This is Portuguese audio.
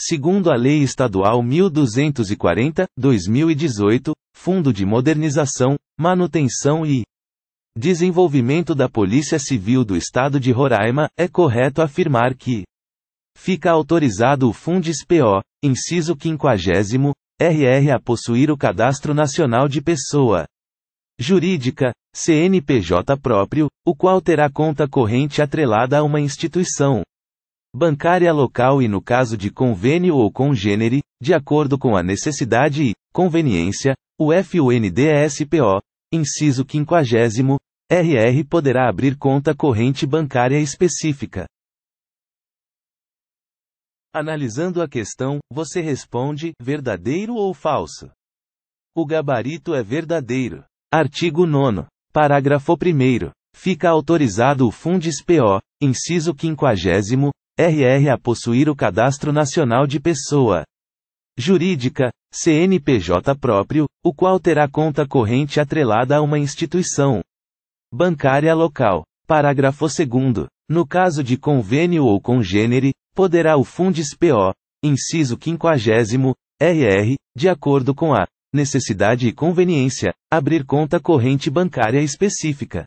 Segundo a Lei Estadual 1240, 2018, Fundo de Modernização, Manutenção e Desenvolvimento da Polícia Civil do Estado de Roraima, é correto afirmar que fica autorizado o Fundes PO, inciso 50, RR a possuir o Cadastro Nacional de Pessoa Jurídica, CNPJ próprio, o qual terá conta corrente atrelada a uma instituição bancária local e no caso de convênio ou congênere, de acordo com a necessidade e conveniência, o FUNDSPO, inciso 50, RR poderá abrir conta corrente bancária específica. Analisando a questão, você responde: verdadeiro ou falso? O gabarito é verdadeiro. Artigo 9. Parágrafo 1. Fica autorizado o Fundes PO, inciso 50, RR a possuir o Cadastro Nacional de Pessoa Jurídica, CNPJ próprio, o qual terá conta corrente atrelada a uma instituição bancária local. Parágrafo 2. No caso de convênio ou congênere, poderá o Fundes PO, inciso 50, RR, de acordo com a necessidade e conveniência, abrir conta corrente bancária específica.